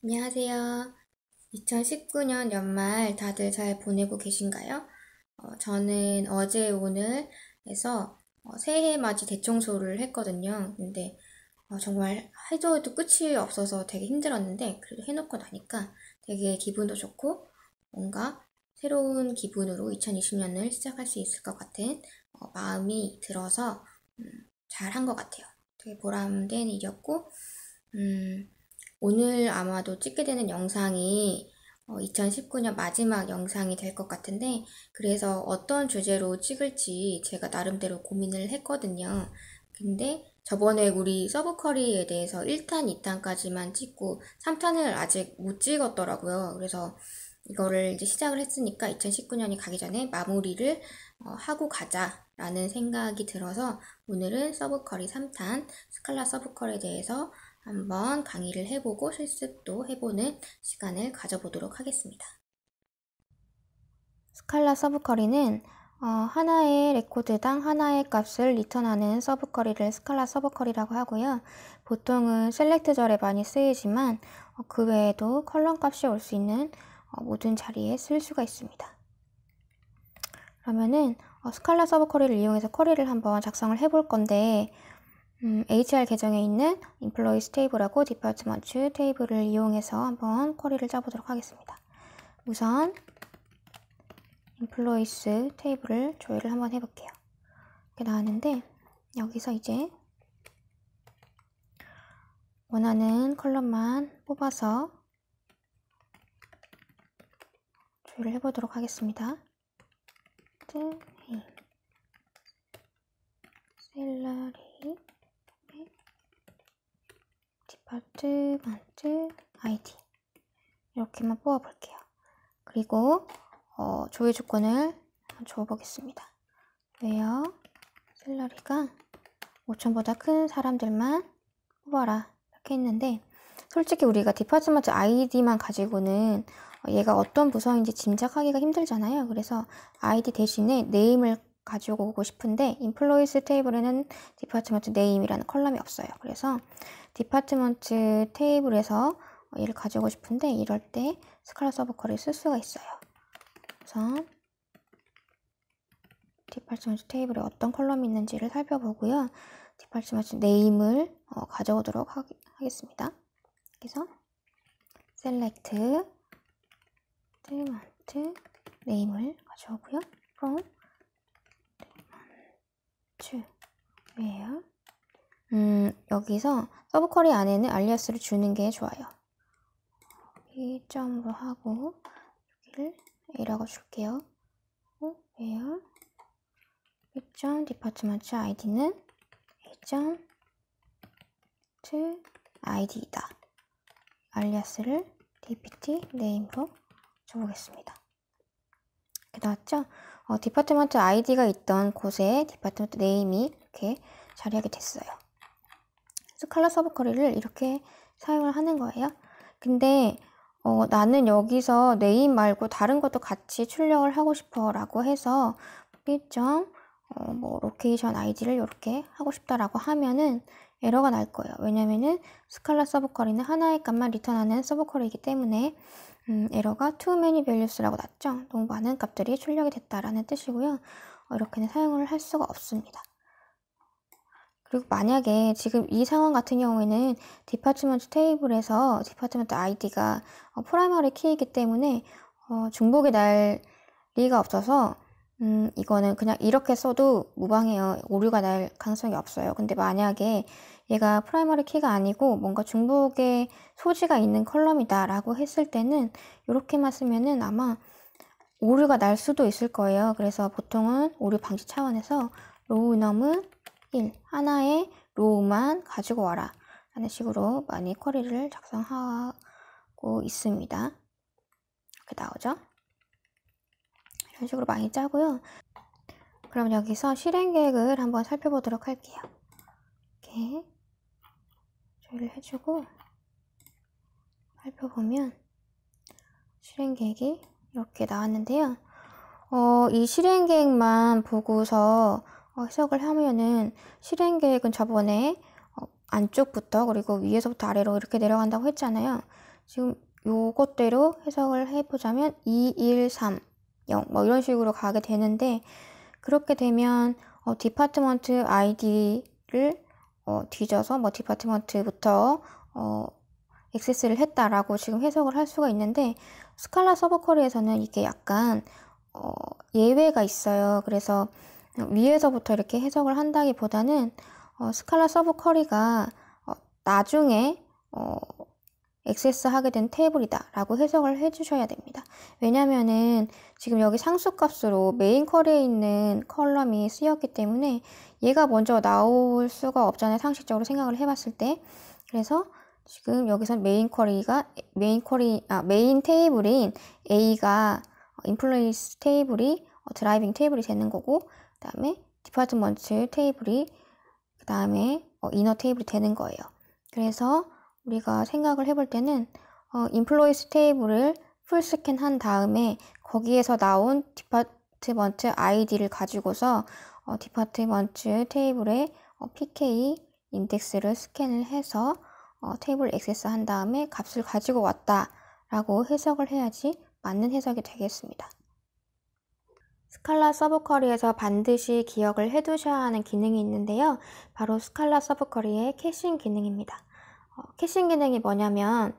안녕하세요. 2019년 연말 다들 잘 보내고 계신가요? 어, 저는 어제 오늘 해서 어, 새해 맞이 대청소를 했거든요. 근데 어, 정말 해줘도 끝이 없어서 되게 힘들었는데 그래도 해놓고 나니까 되게 기분도 좋고 뭔가 새로운 기분으로 2020년을 시작할 수 있을 것 같은 어, 마음이 들어서 음, 잘한 것 같아요. 되게 보람된 일이었고 음, 오늘 아마도 찍게 되는 영상이 2019년 어, 마지막 영상이 될 것 같은데 그래서 어떤 주제로 찍을지 제가 나름대로 고민을 했거든요. 근데 저번에 우리 서브커리에 대해서 1탄, 2탄까지만 찍고 3탄을 아직 못 찍었더라고요. 그래서 이거를 이제 시작을 했으니까 2019년이 가기 전에 마무리를 어, 하고 가자라는 생각이 들어서 오늘은 서브커리 3탄, 스칼라 서브컬에 대해서 한번 강의를 해보고 실습도 해보는 시간을 가져보도록 하겠습니다. 스칼라 서브커리는 어, 하나의 레코드당 하나의 값을 리턴하는 서브커리를 스칼라 서브커리라고 하고요. 보통은 셀렉트 절에 많이 쓰이지만 어, 그 외에도 컬럼 값이 올 수 있는 어, 모든 자리에 쓸 수가 있습니다. 그러면은 어, 스칼라 서브커리를 이용해서 쿼리를 한번 작성을 해볼 건데 음, HR 계정에 있는 Employees 테이블하고 Department 테이블을 이용해서 한번 쿼리를 짜보도록 하겠습니다. 우선 Employees 테이블을 조회를 한번 해볼게요. 이렇게 나왔는데 여기서 이제 원하는 컬럼만 뽑아서 조회를 해보도록 하겠습니다. 번째, 번째 아이디 이렇게만 뽑아볼게요. 그리고 어, 조회 조건을 줘보겠습니다. 왜요? 셀러리가 5천보다 큰 사람들만 뽑아라 이렇게 했는데 솔직히 우리가 디파트먼트 아이디만 가지고는 얘가 어떤 부서인지 짐작하기가 힘들잖아요. 그래서 아이디 대신에 네임을 가지고 오고 싶은데 인플로이스 테이블에는 디파트먼트 네임이라는 컬럼이 없어요. 그래서 디파트먼트 테이블에서 얘를 가지고 싶은데 이럴 때 스칼라 서브컬을 쓸 수가 있어요. 우선 디파트먼트 테이블에 어떤 컬럼이 있는지를 살펴보고요. 디파트먼트 네임을 어, 가져오도록 하, 겠습니다 그래서 select 디파트먼트 네임을 가져오고요. from 디파트먼트 where 음, 여기서 서브 쿼리 안에는 알리아스를 주는 게 좋아요. 1 5로 하고 여기를 A라고 줄게요. Where 1점 디파트먼트 아이디는 1점 to 아이디이다. 알리아스를 dpt name으로 줘보겠습니다. 이렇게 나왔죠? 어, 디파트먼트 아이디가 있던 곳에 디파트먼트 네임이 이렇게 자리하게 됐어요. 그래서 칼라 서브커리를 이렇게 사용을 하는 거예요. 근데 어, 나는 여기서 네임 말고 다른 것도 같이 출력을 하고 싶어 라고 해서 일정 어, 뭐 로케이션 아이디를 이렇게 하고 싶다라고 하면은 에러가 날 거예요. 왜냐면은 스칼라 서브쿼리는 하나의 값만 리턴하는 서브쿼리이기 때문에 음, 에러가 too many values라고 났죠. 너무 많은 값들이 출력이 됐다라는 뜻이고요. 어, 이렇게는 사용을 할 수가 없습니다. 그리고 만약에 지금 이 상황 같은 경우에는 디파트먼트 테이블에서 디파트먼트 아이디가 어, 프라이머리 키이기 때문에 어, 중복이 날 리가 없어서 음, 이거는 그냥 이렇게 써도 무방해요. 오류가 날 가능성이 없어요. 근데 만약에 얘가 프라이머리 키가 아니고 뭔가 중복의 소지가 있는 컬럼이다 라고 했을 때는 이렇게만 쓰면은 아마 오류가 날 수도 있을 거예요. 그래서 보통은 오류 방지 차원에서 로우 넘은 1. 하나의 로우만 가지고 와라. 라는 식으로 많이 쿼리를 작성하고 있습니다. 이렇게 나오죠? 이런 식으로 많이 짜고요. 그럼 여기서 실행 계획을 한번 살펴보도록 할게요. 이렇게 조율을 해주고 살펴보면 실행 계획이 이렇게 나왔는데요. 어, 이 실행 계획만 보고서 어, 시작을 하면은 실행 계획은 저번에 어, 안쪽부터 그리고 위에서부터 아래로 이렇게 내려간다고 했잖아요. 지금 요것대로 해석을 해보자면 2, 1, 3, 0 뭐 이런 식으로 가게 되는데 그렇게 되면 어, 디파트먼트 아이디를 어, 뒤져서 뭐 디파트먼트부터 어, 액세스를 했다라고 지금 해석을 할 수가 있는데 스칼라 서버쿼리에서는 이게 약간 어, 예외가 있어요. 그래서 위에서부터 이렇게 해석을 한다기보다는 어, 스칼라 서브 커리가 어, 나중에 어, 액세스 하게 된 테이블이다 라고 해석을 해주셔야 됩니다. 왜냐면은 지금 여기 상수값으로 메인 커리에 있는 컬럼이 쓰였기 때문에 얘가 먼저 나올 수가 없잖아요. 상식적으로 생각을 해봤을 때. 그래서 지금 여기서 메인 쿼리가 메인 쿼리 아 메인 테이블인 A가 인플레이스 어, 테이블이 드라이빙 어, 테이블이 되는 거고 그 다음에 디파트먼트 테이블이 그 다음에 어, 이너 테이블이 되는 거예요. 그래서 우리가 생각을 해볼 때는 어, 인플로이스 테이블을 풀 스캔한 다음에 거기에서 나온 디파트먼트 아이디를 가지고서 어, 디파트먼트 테이블의 어, PK 인덱스를 스캔을 해서 어, 테이블 액세스한 다음에 값을 가지고 왔다라고 해석을 해야지 맞는 해석이 되겠습니다. 스칼라 서브쿼리에서 반드시 기억을 해두셔야 하는 기능이 있는데요. 바로 스칼라 서브쿼리의 캐싱 기능입니다. 어, 캐싱 기능이 뭐냐면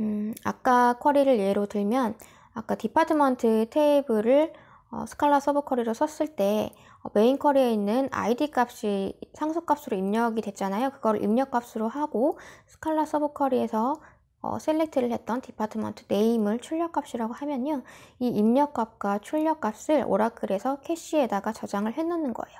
음, 아까 쿼리를 예로 들면 아까 디파트먼트 테이블을 어, 스칼라 서브쿼리로 썼을 때 어, 메인 쿼리에 있는 id 값이 상속값으로 입력이 됐잖아요. 그걸 입력값으로 하고 스칼라 서브쿼리에서 어, 셀렉트를 했던 디파트먼트 네임을 출력값이라고 하면요. 이 입력값과 출력값을 오라클에서 캐시에다가 저장을 해놓는 거예요.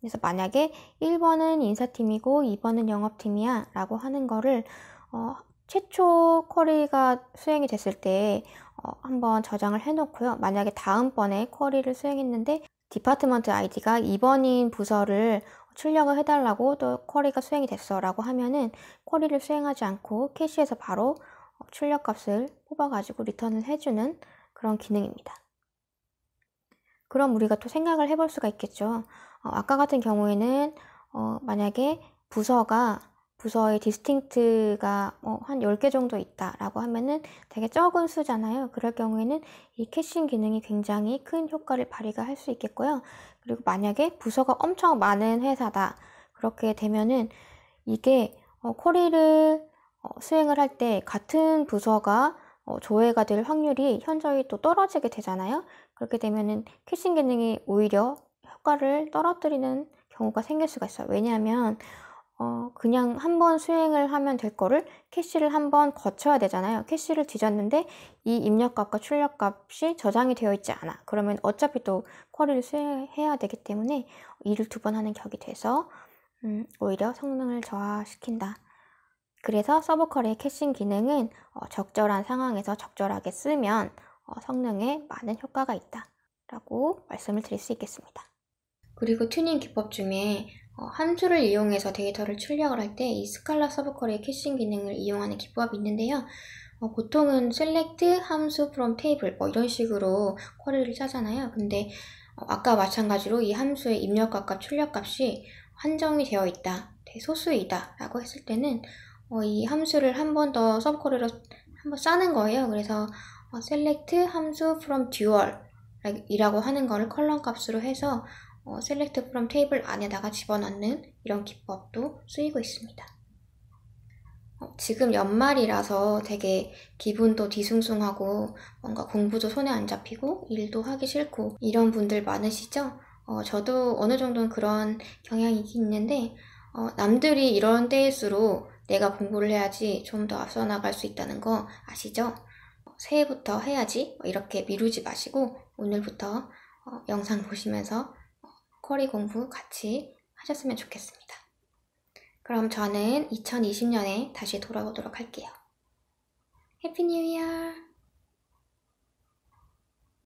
그래서 만약에 1번은 인사팀이고 2번은 영업팀이야 라고 하는 거를 어, 최초 쿼리가 수행이 됐을 때 어, 한번 저장을 해놓고요. 만약에 다음번에 쿼리를 수행했는데 디파트먼트 아이디가 2번인 부서를 출력을 해달라고 또 쿼리가 수행이 됐어 라고 하면은 쿼리를 수행하지 않고 캐시에서 바로 어, 출력값을 뽑아가지고 리턴을 해주는 그런 기능입니다. 그럼 우리가 또 생각을 해볼 수가 있겠죠. 어, 아까 같은 경우에는 어, 만약에 부서가 부서의 디스팅트가 어, 한 10개 정도 있다라고 하면은 되게 적은 수잖아요. 그럴 경우에는 이 캐싱 기능이 굉장히 큰 효과를 발휘가 할 수 있겠고요. 그리고 만약에 부서가 엄청 많은 회사다. 그렇게 되면은 이게 어, 쿼리를 어, 수행을 할 때 같은 부서가 어, 조회가 될 확률이 현저히 또 떨어지게 되잖아요. 그렇게 되면은 캐싱 기능이 오히려 효과를 떨어뜨리는 경우가 생길 수가 있어요. 왜냐하면 어, 그냥 한 번 수행을 하면 될 거를 캐시를 한 번 거쳐야 되잖아요. 캐시를 뒤졌는데 이 입력값과 출력값이 저장이 되어 있지 않아. 그러면 어차피 또 쿼리를 수행해야 되기 때문에 일을 두 번 하는 격이 돼서 음, 오히려 성능을 저하시킨다. 그래서 서브 쿼리의 캐싱 기능은 어, 적절한 상황에서 적절하게 쓰면 어, 성능에 많은 효과가 있다. 라고 말씀을 드릴 수 있겠습니다. 그리고 튜닝 기법 중에 함수를 어, 이용해서 데이터를 출력을 할 때 이 스칼라 서브쿼리의 캐싱 기능을 이용하는 기법이 있는데요. 어, 보통은 select 함수 from table 뭐 이런 식으로 쿼리를 짜잖아요. 근데 어, 아까 마찬가지로 이 함수의 입력값과 출력값이 한정이 되어 있다, 소수이다 라고 했을 때는 어, 이 함수를 한 번 더 서브쿼리로 한 번 싸는 거예요. 그래서 select 어, 함수 from dual 이라고 하는 거를 컬럼 값으로 해서 어, Select from Table 안에다가 집어넣는 이런 기법도 쓰이고 있습니다. 어, 지금 연말이라서 되게 기분도 뒤숭숭하고 뭔가 공부도 손에 안 잡히고 일도 하기 싫고 이런 분들 많으시죠? 어, 저도 어느 정도는 그런 경향이 있는데 어, 남들이 이런 때일수록 내가 공부를 해야지 좀 더 앞서 나갈 수 있다는 거 아시죠? 어, 새해부터 해야지 뭐 이렇게 미루지 마시고 오늘부터 어, 영상 보시면서 코리 공부 같이 하셨으면 좋겠습니다. 그럼 저는 2020년에 다시 돌아오도록 할게요. 해피 뉴 이어!